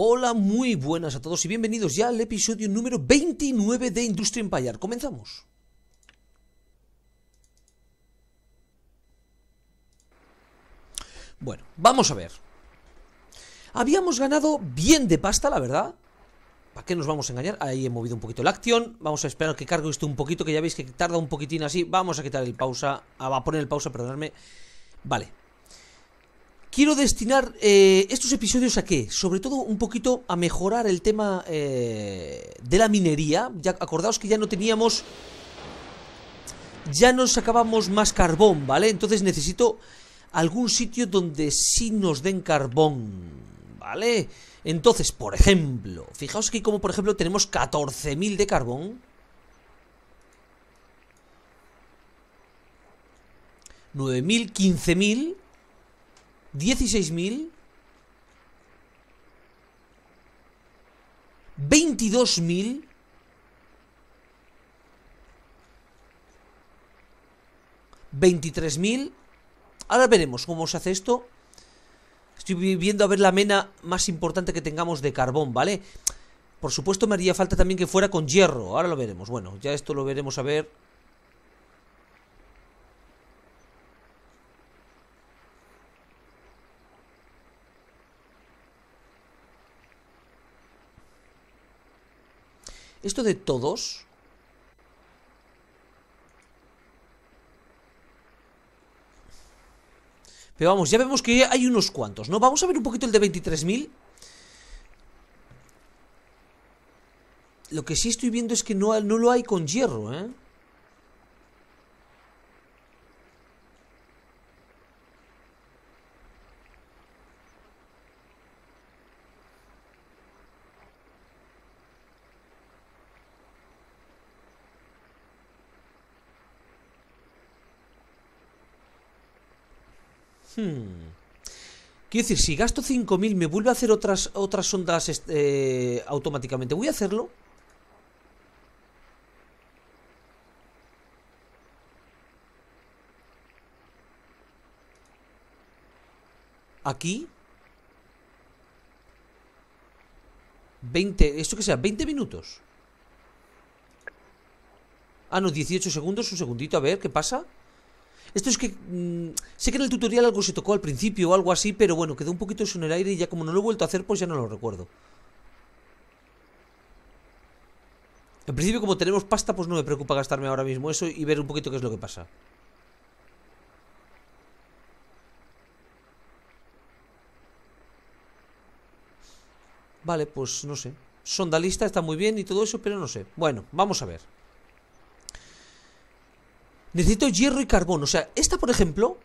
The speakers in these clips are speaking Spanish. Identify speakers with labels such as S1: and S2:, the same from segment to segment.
S1: Hola, muy buenas a todos y bienvenidos ya al episodio número 29 de Industria Empire. Comenzamos. Bueno, vamos a ver. Habíamos ganado bien de pasta, la verdad. ¿Para qué nos vamos a engañar? Ahí he movido un poquito la acción. Vamos a esperar que cargue esto un poquito, que ya veis que tarda un poquitín así. Vamos a quitar el pausa. A poner el pausa, perdonadme. Vale. Quiero destinar eh, estos episodios a qué? Sobre todo un poquito a mejorar el tema eh, de la minería. Ya acordaos que ya no teníamos. Ya no sacábamos más carbón, ¿vale? Entonces necesito algún sitio donde sí nos den carbón. ¿Vale? Entonces, por ejemplo, fijaos aquí como por ejemplo tenemos 14.000 de carbón. 9.000, 15.000 16.000. 22.000. ¿23.000? Ahora veremos cómo se hace esto. Estoy viendo a ver la mena más importante que tengamos de carbón, ¿vale? Por supuesto me haría falta también que fuera con hierro. Ahora lo veremos. Bueno, ya esto lo veremos a ver. Esto de todos... Pero vamos, ya vemos que hay unos cuantos, ¿no? Vamos a ver un poquito el de 23.000. Lo que sí estoy viendo es que no, no lo hay con hierro, ¿eh? Hmm. Quiero decir, si gasto 5.000 me vuelve a hacer otras, otras sondas este, eh, automáticamente. ¿Voy a hacerlo? Aquí 20, ¿esto que sea? ¿20 minutos? Ah, no, 18 segundos, un segundito, a ver, ¿qué pasa? Esto es que mm, sé que en el tutorial algo se tocó al principio o algo así, pero bueno, quedó un poquito eso en el aire y ya como no lo he vuelto a hacer, pues ya no lo recuerdo. En principio, como tenemos pasta, pues no me preocupa gastarme ahora mismo eso y ver un poquito qué es lo que pasa. Vale, pues no sé. Sondalista está muy bien y todo eso, pero no sé. Bueno, vamos a ver. Necesito hierro y carbón. O sea, esta, por ejemplo,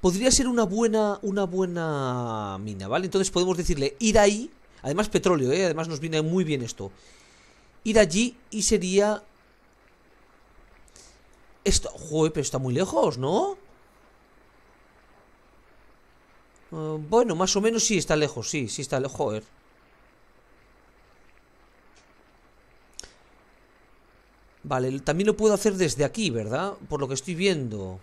S1: podría ser una buena, una buena mina, ¿vale? Entonces podemos decirle, ir ahí. Además, petróleo, ¿eh? Además nos viene muy bien esto. Ir allí y sería... Esto... Joder, pero está muy lejos, ¿no? Eh, bueno, más o menos sí está lejos, sí, sí está lejos. Joder. Vale, también lo puedo hacer desde aquí, ¿verdad? Por lo que estoy viendo.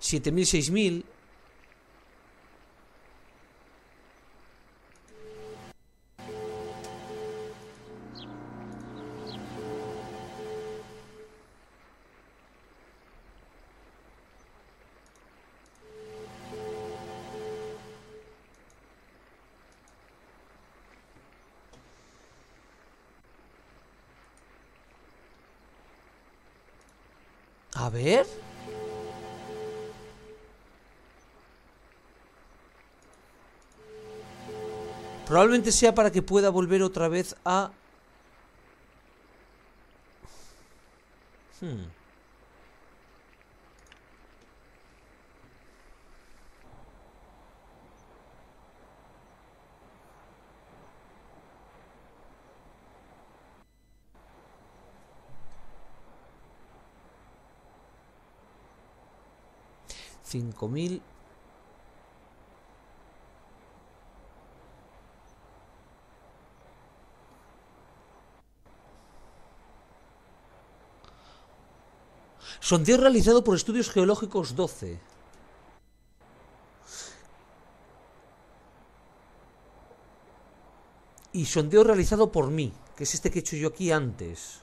S1: 7.000, 6.000. A ver. Probablemente sea para que pueda volver otra vez a... Hmm. 5000 Sondeo realizado por Estudios Geológicos 12. Y sondeo realizado por mí, que es este que he hecho yo aquí antes.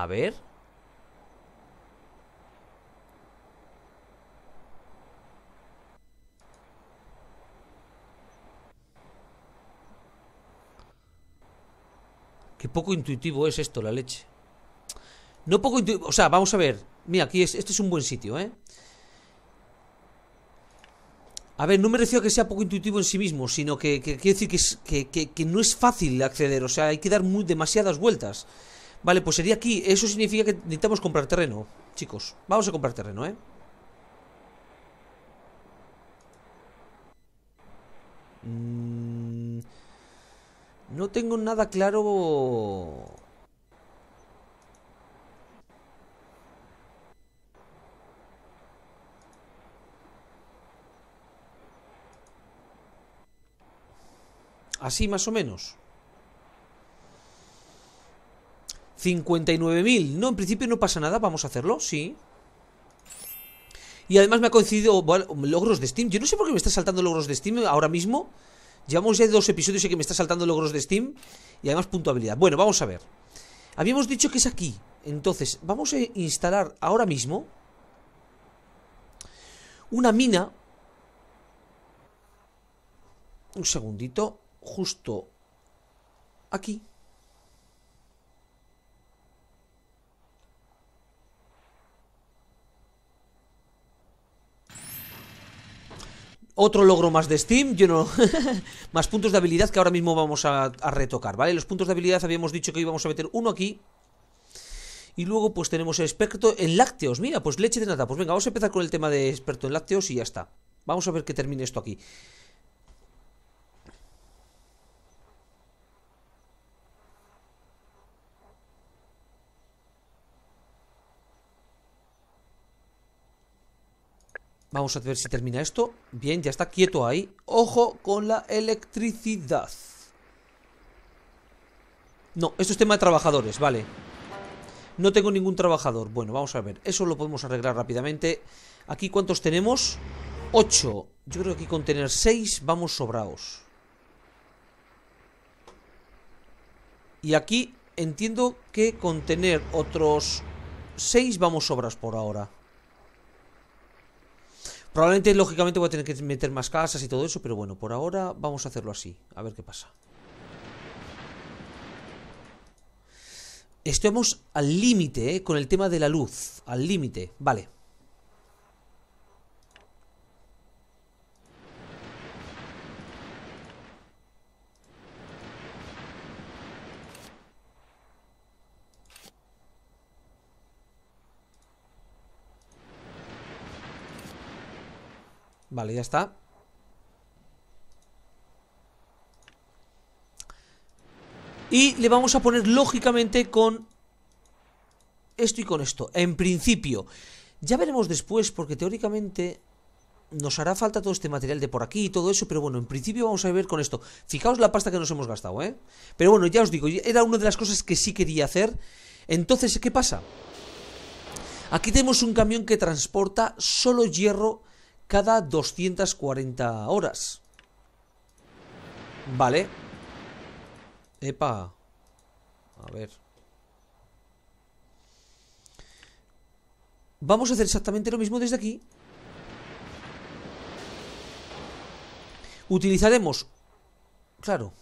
S1: A ver. Qué poco intuitivo es esto, la leche. No poco intuitivo. O sea, vamos a ver. Mira, aquí es, este es un buen sitio, ¿eh? A ver, no me refiero a que sea poco intuitivo en sí mismo, sino que, que quiero decir que, que, no es fácil acceder. O sea, hay que dar muy, demasiadas vueltas. Vale, pues sería aquí. Eso significa que necesitamos comprar terreno, chicos. Vamos a comprar terreno, ¿eh? Mm, no tengo nada claro... Así más o menos. 59.000. No, en principio no pasa nada. Vamos a hacerlo, sí. Y además me ha coincidido logros de Steam. Yo no sé por qué me está saltando logros de Steam ahora mismo. Llevamos ya dos episodios y que me está saltando logros de Steam. Y además puntuabilidad. Bueno, vamos a ver. Habíamos dicho que es aquí. Entonces, vamos a instalar ahora mismo una mina. Un segundito. Justo aquí. Otro logro más de Steam, yo no. más puntos de habilidad que ahora mismo vamos a, retocar, ¿vale? Los puntos de habilidad habíamos dicho que íbamos a meter uno aquí. Y luego, pues tenemos el experto en lácteos. Mira, pues leche de nata. Pues venga, vamos a empezar con el tema de experto en lácteos y ya está. Vamos a ver que termine esto aquí. Vamos a ver si termina esto. Bien, ya está quieto ahí. Ojo con la electricidad. No, esto es tema de trabajadores, vale. No tengo ningún trabajador. Bueno, vamos a ver. Eso lo podemos arreglar rápidamente. Aquí, ¿cuántos tenemos? Ocho, Yo creo que aquí con tener seis vamos sobraos. Y aquí entiendo que con tener otros Seis vamos sobras por ahora. Probablemente, lógicamente, voy a tener que meter más casas y todo eso, pero bueno, por ahora vamos a hacerlo así. A ver qué pasa. Estamos al límite, ¿eh? Con el tema de la luz. Al límite. Vale. Vale, ya está. Y le vamos a poner lógicamente con esto y con esto, en principio. Ya veremos después, porque teóricamente nos hará falta todo este material de por aquí y todo eso, pero bueno, en principio vamos a ver con esto. Fijaos la pasta que nos hemos gastado, ¿eh? Pero bueno, ya os digo, era una de las cosas que sí quería hacer. Entonces, ¿qué pasa? Aquí tenemos un camión que transporta solo hierro cada 240 horas. Vale. Epa. A ver. Vamos a hacer exactamente lo mismo desde aquí. Utilizaremos... Claro.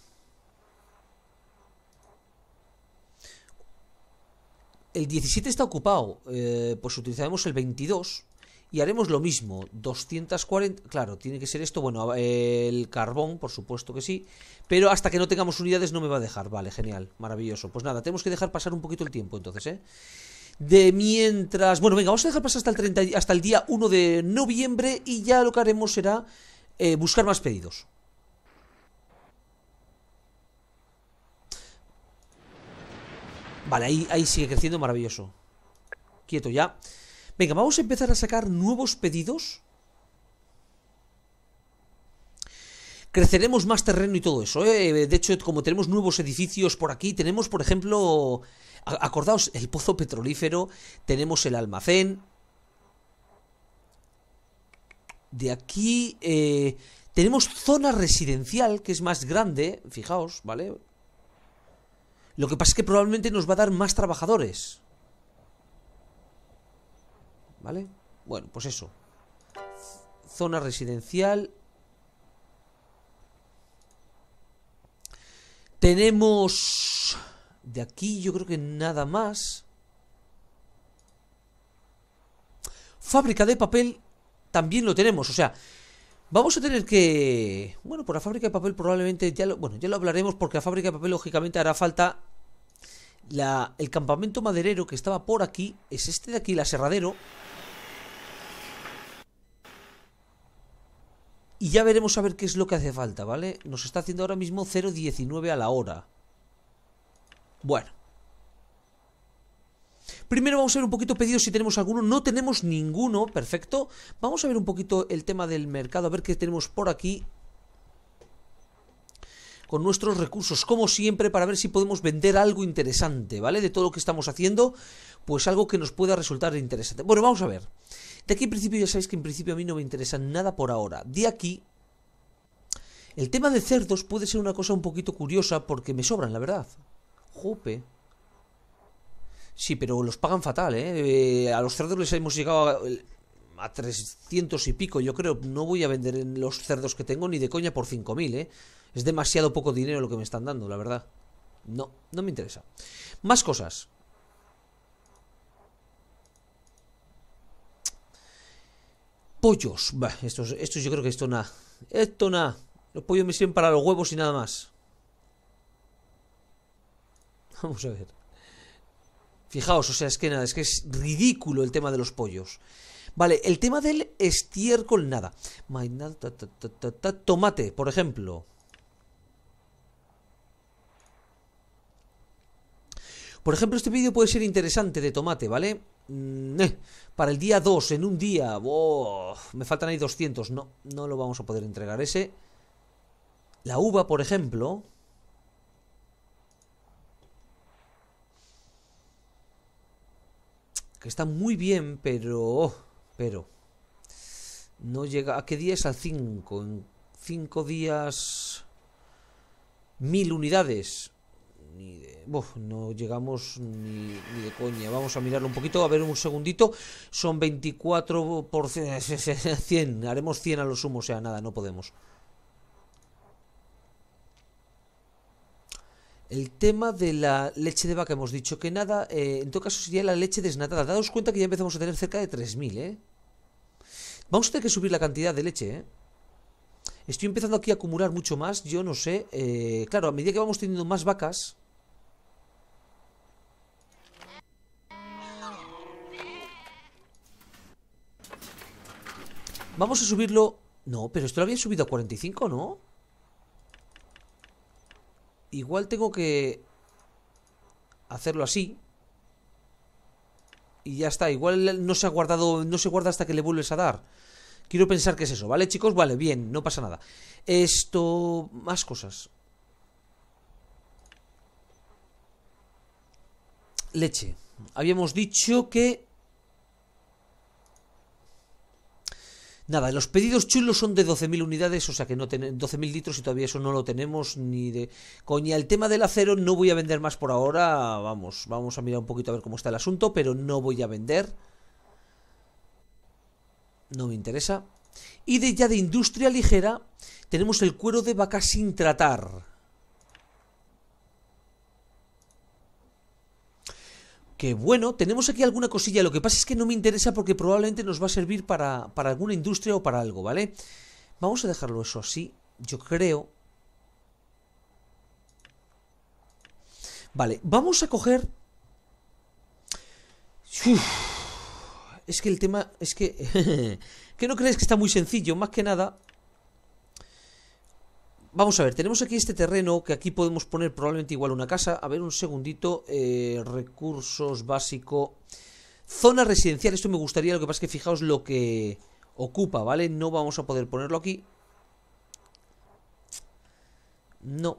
S1: El 17 está ocupado. Eh, pues utilizaremos el 22 y haremos lo mismo, 240, claro, tiene que ser esto, bueno, el carbón, por supuesto que sí, pero hasta que no tengamos unidades no me va a dejar, vale, genial, maravilloso, pues nada, tenemos que dejar pasar un poquito el tiempo entonces, ¿eh? De mientras, bueno, venga, vamos a dejar pasar hasta el, hasta el día 1 de noviembre y ya lo que haremos será eh, buscar más pedidos. Vale, ahí, ahí sigue creciendo, maravilloso. Quieto ya. Venga, vamos a empezar a sacar nuevos pedidos. Creceremos más terreno y todo eso. ¿eh? De hecho, como tenemos nuevos edificios por aquí, tenemos, por ejemplo, acordaos, el pozo petrolífero, tenemos el almacén. De aquí eh, tenemos zona residencial, que es más grande, fijaos, ¿vale? Lo que pasa es que probablemente nos va a dar más trabajadores. ¿Vale? Bueno, pues eso. Zona residencial. Tenemos... De aquí yo creo que nada más. Fábrica de papel también lo tenemos. O sea, Vamos a tener que... Bueno, por la fábrica de papel probablemente ya lo... Bueno, ya lo hablaremos porque la fábrica de papel lógicamente hará falta el campamento maderero que estaba por aquí es este de aquí, el aserradero. Y ya veremos a ver qué es lo que hace falta, ¿vale? Nos está haciendo ahora mismo 0.19 a la hora. Bueno. Primero vamos a ver un poquito pedidos si tenemos alguno. No tenemos ninguno, perfecto. Vamos a ver un poquito el tema del mercado, a ver qué tenemos por aquí con nuestros recursos, como siempre, para ver si podemos vender algo interesante, ¿vale? De todo lo que estamos haciendo, pues algo que nos pueda resultar interesante. Bueno, vamos a ver. De aquí en principio ya sabéis que en principio a mí no me interesa nada por ahora. De aquí... El tema de cerdos puede ser una cosa un poquito curiosa porque me sobran, la verdad. Jope. Sí, pero los pagan fatal, ¿eh? eh a los cerdos les hemos llegado a, a 300 y pico, yo creo. No voy a vender los cerdos que tengo ni de coña por 5.000, ¿eh? Es demasiado poco dinero lo que me están dando, la verdad. No, no me interesa. Más cosas. Pollos. Bah, estos, estos yo creo que esto nada. Esto nada. Los pollos me sirven para los huevos y nada más. Vamos a ver. Fijaos, o sea, es que nada, es que es ridículo el tema de los pollos. Vale, el tema del estiércol, nada. Tomate, por ejemplo. Por ejemplo, este vídeo puede ser interesante de tomate, ¿vale? Mm, eh, para el día 2, en un día, me faltan ahí 200. No, no lo vamos a poder entregar ese. La uva, por ejemplo, que está muy bien, pero... Oh, pero... No llega... ¿A qué día es? al 5. En 5 días... 1000 unidades ni de, no llegamos ni, de coña. Vamos a mirarlo un poquito, a ver un segundito. Son 24 por 100, haremos 100 a lo sumo, o sea, nada, no podemos. El tema de la leche de vaca, hemos dicho que nada, eh, en todo caso sería la leche desnatada. Daos cuenta que ya empezamos a tener cerca de 3.000, ¿eh? Vamos a tener que subir la cantidad de leche, ¿eh? Estoy empezando aquí a acumular mucho más, yo no sé. Eh, claro, a medida que vamos teniendo más vacas, Vamos a subirlo... No, pero esto lo habían subido a 45, ¿no? Igual tengo que... Hacerlo así. Y ya está. Igual no se ha guardado... No se guarda hasta que le vuelves a dar. Quiero pensar que es eso, ¿vale, chicos? Vale, bien, no pasa nada. Esto... Más cosas. Leche. Habíamos dicho que Nada, los pedidos chulos son de 12.000 unidades, o sea que no tenemos 12.000 litros y todavía eso no lo tenemos ni de coña. El tema del acero no voy a vender más por ahora, vamos, vamos a mirar un poquito a ver cómo está el asunto, pero no voy a vender. No me interesa. Y de ya de industria ligera tenemos el cuero de vaca sin tratar. que bueno, tenemos aquí alguna cosilla, lo que pasa es que no me interesa porque probablemente nos va a servir para, alguna industria o para algo, ¿vale? Vamos a dejarlo eso así, yo creo. Vale, vamos a coger... es que el tema, es que... que no crees que está muy sencillo, más que nada... Vamos a ver, tenemos aquí este terreno que aquí podemos poner probablemente igual una casa. A ver, un segundito. Eh, recursos básico. Zona residencial, esto me gustaría, lo que pasa es que fijaos lo que ocupa, ¿vale? No vamos a poder ponerlo aquí. No,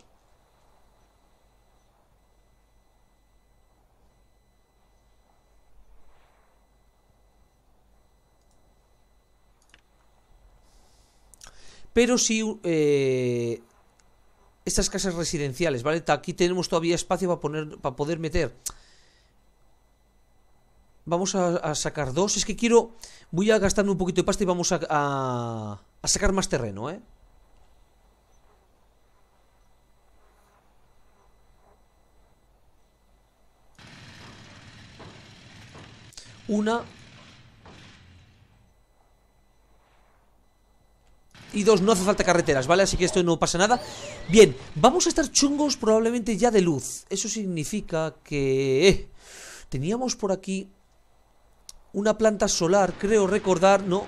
S1: Pero si eh, estas casas residenciales, ¿vale? Aquí tenemos todavía espacio para, poner, para poder meter. Vamos a, sacar dos. Es que quiero... Voy a gastarme un poquito de pasta y vamos a, a sacar más terreno, ¿eh? Una, y dos, no hace falta carreteras, ¿vale? Así que esto no pasa nada Bien, vamos a estar chungos probablemente ya de luz Eso significa que... Eh, teníamos por aquí una planta solar, creo recordar, ¿no?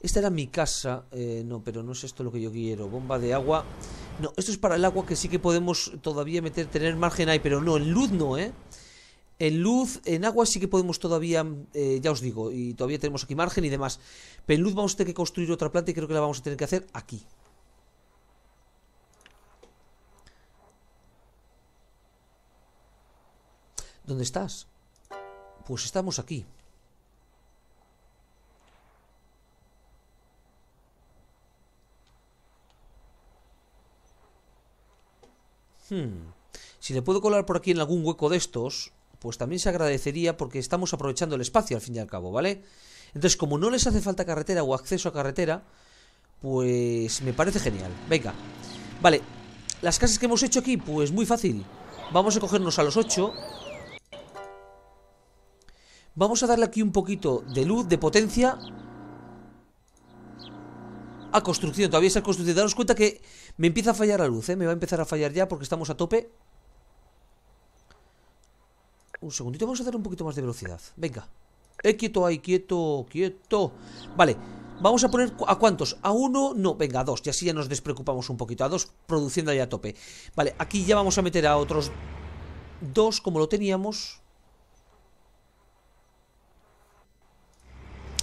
S1: Esta era mi casa, eh, no, pero no es esto lo que yo quiero Bomba de agua... No, esto es para el agua que sí que podemos todavía meter, tener margen ahí, pero no, en luz no, ¿eh? En luz, en agua sí que podemos todavía, eh, ya os digo, y todavía tenemos aquí margen y demás. Pero en luz vamos a tener que construir otra planta y creo que la vamos a tener que hacer aquí. ¿Dónde estás? Pues estamos aquí. Hmm. Si le puedo colar por aquí en algún hueco de estos, pues también se agradecería porque estamos aprovechando el espacio al fin y al cabo, ¿vale? Entonces, como no les hace falta carretera o acceso a carretera, pues me parece genial. Venga. Vale. Las casas que hemos hecho aquí, pues muy fácil. Vamos a cogernos a los 8. Vamos a darle aquí un poquito de luz, de potencia construcción, todavía está construcción. Daros cuenta que me empieza a fallar la luz, ¿eh? Me va a empezar a fallar ya porque estamos a tope. Un segundito, vamos a hacer un poquito más de velocidad. Venga. Eh, quieto ahí, quieto, quieto. Vale, vamos a poner... ¿A cuántos? ¿A uno? No, venga, a dos. Y así ya nos despreocupamos un poquito. A dos produciendo ahí a tope. Vale, aquí ya vamos a meter a otros dos como lo teníamos.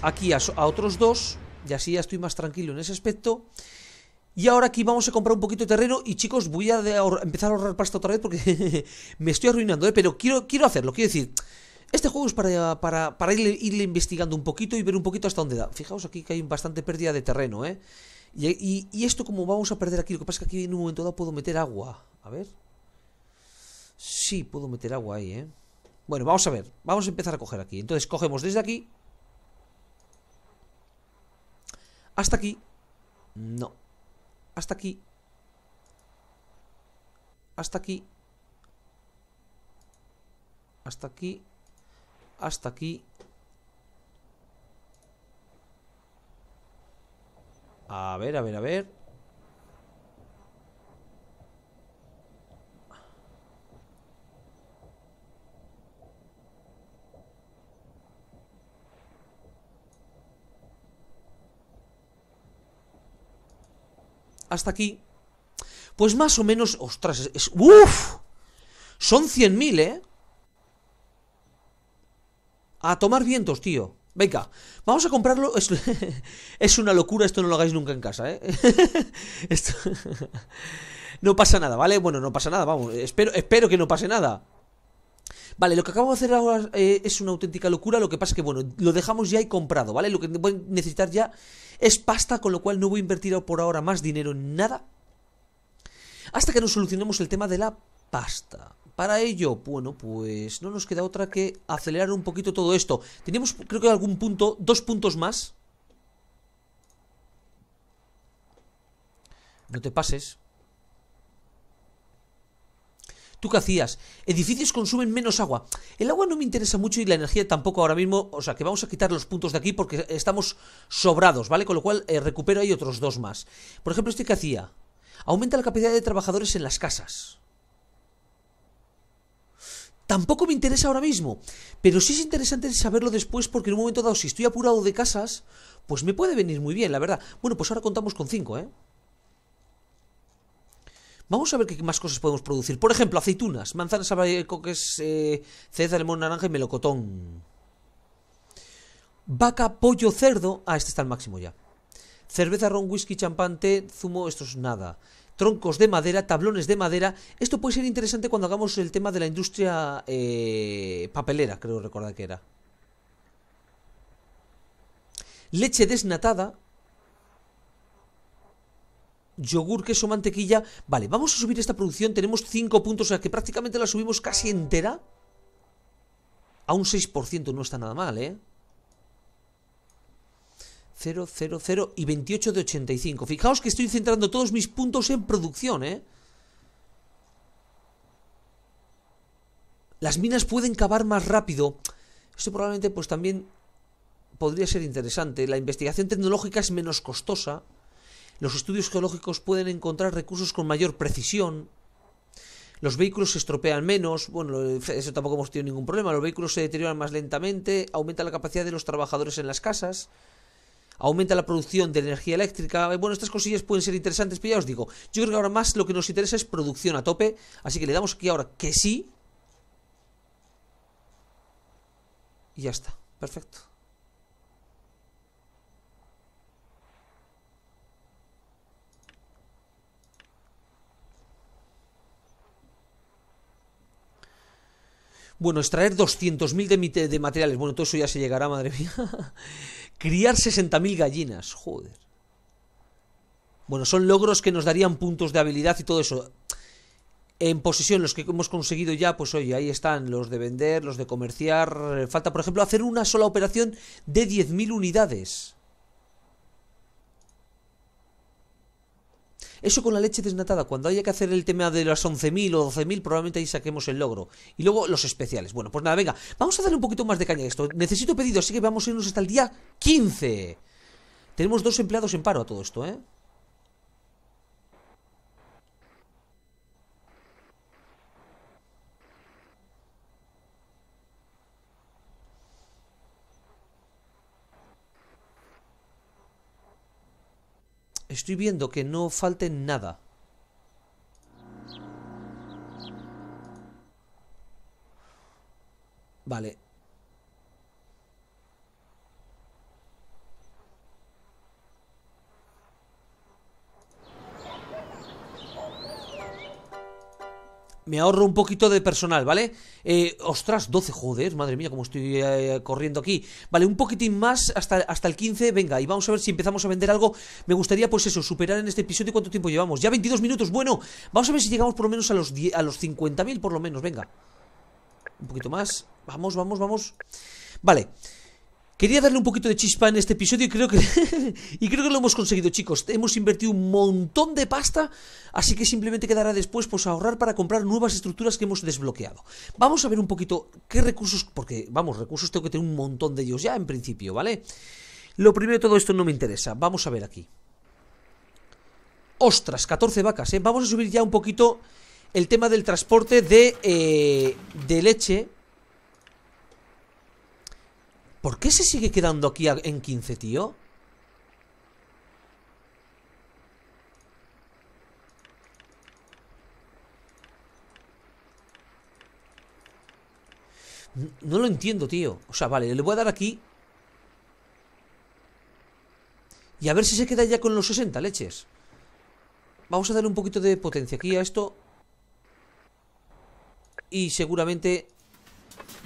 S1: Aquí a otros dos y así ya estoy más tranquilo en ese aspecto. Y ahora aquí vamos a comprar un poquito de terreno y chicos, voy a empezar a ahorrar pasta otra vez porque me estoy arruinando, ¿eh? pero quiero, quiero hacerlo, quiero decir... Este juego es para, para, irle, investigando un poquito y ver un poquito hasta dónde da. Fijaos aquí que hay bastante pérdida de terreno, ¿eh? Y, y esto como vamos a perder aquí, lo que pasa es que aquí en un momento dado puedo meter agua. A ver. Sí, puedo meter agua ahí, ¿eh? Bueno, vamos a ver. Vamos a empezar a coger aquí. Entonces cogemos desde aquí. Hasta aquí. No. Hasta aquí. Hasta aquí. Hasta aquí. Hasta aquí. A ver, a ver, a ver. hasta aquí, pues más o menos, ostras, es, ¡Uf! Son 100.000, ¿eh? A tomar vientos, tío. Venga, vamos a comprarlo. Es, es, una locura, esto no lo hagáis nunca en casa, ¿eh? no pasa nada, ¿vale? Bueno, no pasa nada, vamos. Espero, espero que no pase nada. Vale, lo que acabo de hacer ahora eh, es una auténtica locura, lo que pasa es que, bueno, lo dejamos ya y comprado, ¿vale? Lo que voy a necesitar ya es pasta, con lo cual no voy a invertir por ahora más dinero en nada. Hasta que nos solucionemos el tema de la pasta. Para ello, bueno, pues no nos queda otra que acelerar un poquito todo esto. Tenemos, creo que algún punto, dos puntos más. No te pases. ¿Tú qué hacías? Edificios consumen menos agua. El agua no me interesa mucho y la energía tampoco ahora mismo. O sea, que vamos a quitar los puntos de aquí porque estamos sobrados, ¿vale? Con lo cual eh, recupero ahí otros dos más. Por ejemplo, este que hacía. Aumenta la capacidad de trabajadores en las casas. Tampoco me interesa ahora mismo. Pero sí es interesante saberlo después porque en un momento dado, si estoy apurado de casas, pues me puede venir muy bien, la verdad. Bueno, pues ahora contamos con cinco, ¿eh? Vamos a ver qué más cosas podemos producir. Por ejemplo, aceitunas, manzanas, coques, eh, cereza, limón, naranja y melocotón. Vaca, pollo, cerdo. Ah, este está al máximo ya. Cerveza, ron, whisky, champán, zumo, esto es nada. Troncos de madera, tablones de madera. Esto puede ser interesante cuando hagamos el tema de la industria eh, papelera, creo recordar que era. Leche desnatada, yogur, queso, mantequilla. Vale, vamos a subir esta producción. Tenemos 5 puntos, o sea que prácticamente la subimos casi entera. A un 6% no está nada mal, ¿eh? 0, 0, 0 y 28 de 85. Fijaos que estoy centrando todos mis puntos en producción, ¿eh? Las minas pueden cavar más rápido. Esto probablemente pues también podría ser interesante. La investigación tecnológica es menos costosa los estudios geológicos pueden encontrar recursos con mayor precisión, los vehículos se estropean menos, bueno, eso tampoco hemos tenido ningún problema, los vehículos se deterioran más lentamente, aumenta la capacidad de los trabajadores en las casas, aumenta la producción de energía eléctrica, eh, bueno, estas cosillas pueden ser interesantes, pero ya os digo, yo creo que ahora más lo que nos interesa es producción a tope, así que le damos aquí ahora que sí, y ya está, perfecto. Bueno, extraer 200.000 de, de materiales. Bueno, todo eso ya se llegará, madre mía. Criar 60.000 gallinas, joder. Bueno, son logros que nos darían puntos de habilidad y todo eso. En posesión, los que hemos conseguido ya, pues oye, ahí están los de vender, los de comerciar. Falta, por ejemplo, hacer una sola operación de 10.000 unidades. Eso con la leche desnatada, cuando haya que hacer el tema de las 11.000 o 12.000, probablemente ahí saquemos el logro. Y luego los especiales. Bueno, pues nada, venga, vamos a darle un poquito más de caña a esto. Necesito pedido, así que vamos a irnos hasta el día 15. Tenemos dos empleados en paro a todo esto, ¿eh? Estoy viendo que no falte nada. Vale. me ahorro un poquito de personal, ¿vale? Eh, ostras, 12, joder, madre mía, como estoy eh, corriendo aquí. Vale, un poquitín más hasta, hasta el 15, venga, y vamos a ver si empezamos a vender algo. Me gustaría, pues eso, superar en este episodio cuánto tiempo llevamos. Ya 22 minutos, bueno, vamos a ver si llegamos por lo menos a los, a los 50.000 por lo menos, venga. Un poquito más, vamos, vamos, vamos. Vale. Quería darle un poquito de chispa en este episodio y creo que y creo que lo hemos conseguido, chicos. Hemos invertido un montón de pasta, así que simplemente quedará después pues ahorrar para comprar nuevas estructuras que hemos desbloqueado. Vamos a ver un poquito qué recursos, porque vamos, recursos tengo que tener un montón de ellos ya en principio, ¿vale? Lo primero de todo esto no me interesa. Vamos a ver aquí. Ostras, 14 vacas, ¿eh? Vamos a subir ya un poquito el tema del transporte de, eh, de leche ¿Por qué se sigue quedando aquí en 15, tío? No lo entiendo, tío. O sea, vale, le voy a dar aquí. Y a ver si se queda ya con los 60 leches. Vamos a darle un poquito de potencia aquí a esto. Y seguramente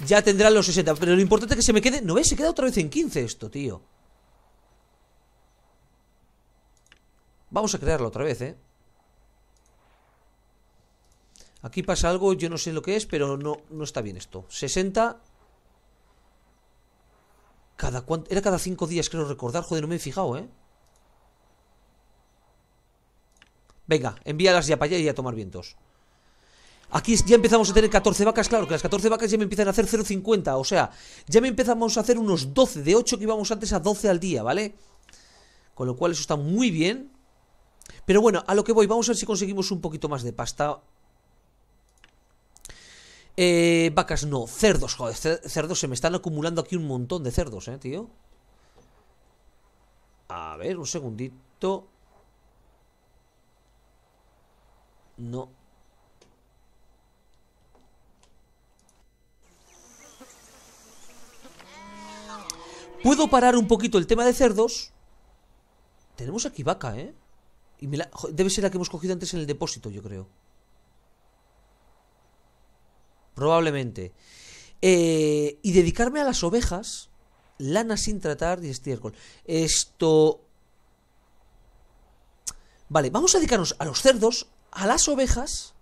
S1: ya tendrán los 60. Pero lo importante es que se me quede... ¿No ves? Se queda otra vez en 15 esto, tío. Vamos a crearlo otra vez, ¿eh? Aquí pasa algo, yo no sé lo que es, pero no, no está bien esto. 60... Cada cuánto... Era cada 5 días, creo recordar. Joder, no me he fijado, ¿eh? Venga, envíalas ya para allá y a tomar vientos. Aquí ya empezamos a tener 14 vacas, claro que las 14 vacas ya me empiezan a hacer 0,50, o sea, ya me empezamos a hacer unos 12, de 8 que íbamos antes a 12 al día, ¿vale? Con lo cual eso está muy bien. Pero bueno, a lo que voy, vamos a ver si conseguimos un poquito más de pasta. Eh, vacas no, cerdos, joder, cerdos se me están acumulando aquí un montón de cerdos, eh, tío. A ver, un segundito. No, puedo parar un poquito el tema de cerdos. Tenemos aquí vaca, ¿eh? Y Debe ser la que hemos cogido antes en el depósito, yo creo. Probablemente. Eh, y dedicarme a las ovejas, lana sin tratar y estiércol. Esto... Vale, vamos a dedicarnos a los cerdos, a las ovejas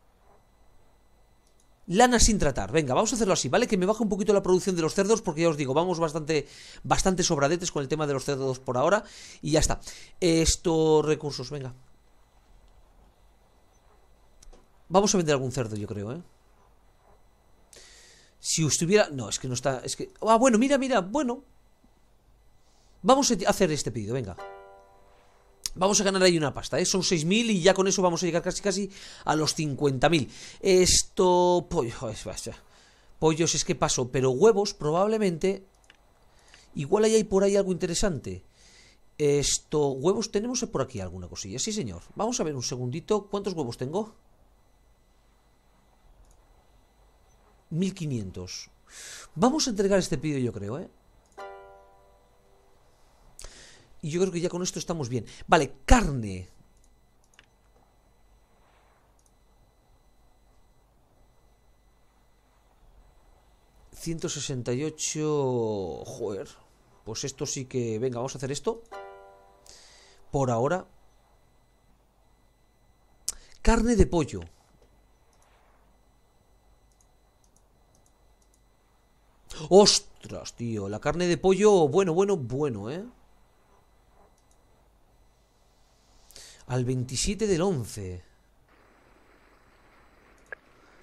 S1: Lana sin tratar. Venga, vamos a hacerlo así, ¿vale? Que me baje un poquito la producción de los cerdos, porque ya os digo, vamos bastante, bastante sobradetes con el tema de los cerdos por ahora. Y ya está. Estos recursos, venga. Vamos a vender algún cerdo, yo creo, ¿eh? Si estuviera... No, es que no está... Es que... Ah, bueno, mira, mira, bueno. Vamos a hacer este pedido, venga vamos a ganar ahí una pasta, ¿eh? son 6.000 y ya con eso vamos a llegar casi casi a los 50.000. Esto, pollos, vaya. pollos es que paso, pero huevos probablemente, igual ahí hay por ahí algo interesante. Esto, huevos, tenemos por aquí alguna cosilla, sí señor. Vamos a ver un segundito, ¿cuántos huevos tengo? 1500. Vamos a entregar este pedido yo creo, ¿eh? Y yo creo que ya con esto estamos bien. Vale, carne. ...168... Joder... Pues esto sí que... Venga, vamos a hacer esto... Por ahora... Carne de pollo... ¡Ostras, tío! La carne de pollo... Bueno, bueno, bueno, ¿eh? al 27 del 11.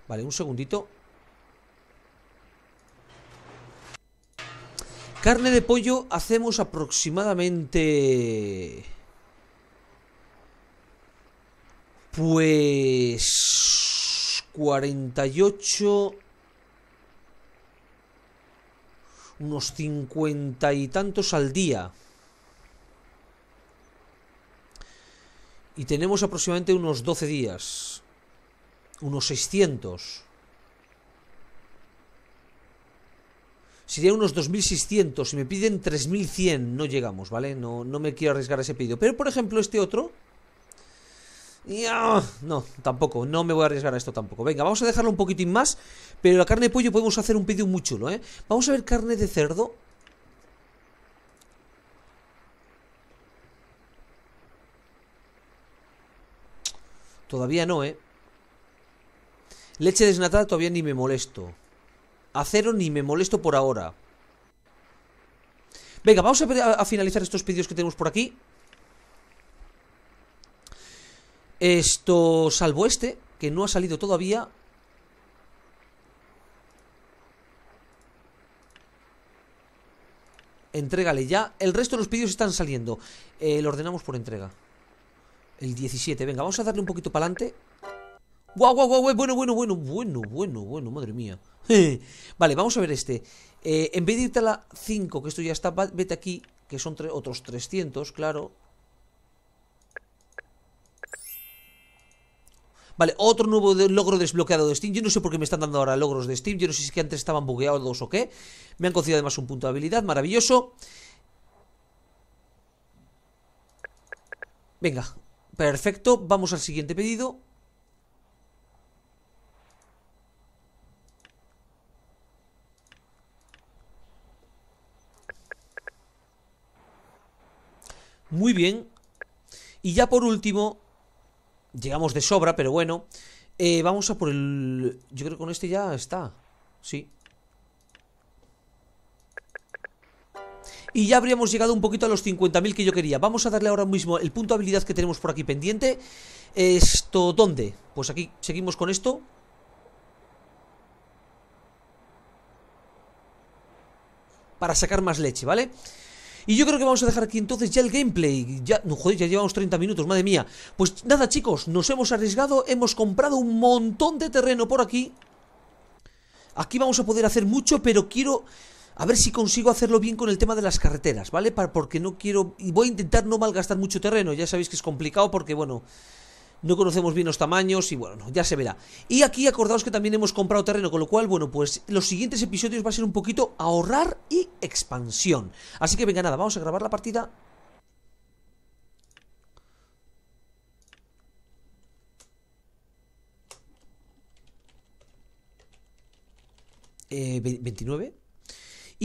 S1: Vale, un segundito. Carne de pollo hacemos aproximadamente... Pues... 48... Unos cincuenta y tantos al día. y tenemos aproximadamente unos 12 días, unos 600. Serían unos 2.600, si me piden 3.100 no llegamos, ¿vale? No, no me quiero arriesgar a ese pedido. Pero, por ejemplo, este otro... Ah, no, tampoco, no me voy a arriesgar a esto tampoco. Venga, vamos a dejarlo un poquitín más, pero la carne de pollo podemos hacer un pedido muy chulo, ¿eh? Vamos a ver carne de cerdo. Todavía no, ¿eh? Leche desnatada todavía ni me molesto. Acero ni me molesto por ahora. Venga, vamos a, finalizar estos pedidos que tenemos por aquí. Esto, salvo este, que no ha salido todavía. Entrégale ya. El resto de los pedidos están saliendo. Eh, lo ordenamos por entrega. El 17, venga, vamos a darle un poquito para adelante ¡Guau, guau, guau! Bueno, bueno, bueno, bueno, bueno, bueno, madre mía Vale, vamos a ver este eh, En vez de irte a la 5, que esto ya está, vete aquí Que son otros 300, claro Vale, otro nuevo logro desbloqueado de Steam. Yo no sé por qué me están dando ahora logros de Steam. Yo no sé si es que antes estaban bugueados o qué. Me han concedido además un punto de habilidad. Maravilloso. Venga, Perfecto, vamos al siguiente pedido. Muy bien. Y ya por último, llegamos de sobra, pero bueno, eh, vamos a por el... Yo creo que con este ya está. Sí, y ya habríamos llegado un poquito a los 50.000 que yo quería. Vamos a darle ahora mismo el punto de habilidad que tenemos por aquí pendiente. ¿Esto dónde? Pues aquí seguimos con esto. Para sacar más leche, ¿vale? Y yo creo que vamos a dejar aquí entonces ya el gameplay. Ya, ya llevamos 30 minutos, madre mía. Pues nada, chicos, nos hemos arriesgado, hemos comprado un montón de terreno por aquí. Aquí vamos a poder hacer mucho, pero quiero a ver si consigo hacerlo bien con el tema de las carreteras, ¿vale? porque no quiero... Y voy a intentar no malgastar mucho terreno, ya sabéis que es complicado porque, bueno... No conocemos bien los tamaños y bueno, ya se verá. Y aquí acordaos que también hemos comprado terreno, con lo cual, bueno, pues los siguientes episodios va a ser un poquito ahorrar y expansión. Así que venga, nada, vamos a grabar la partida Eh, 29.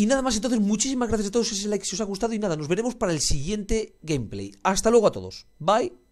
S1: Y nada más entonces, muchísimas gracias a todos, ese like si os ha gustado y nada, nos veremos para el siguiente gameplay. Hasta luego a todos. Bye.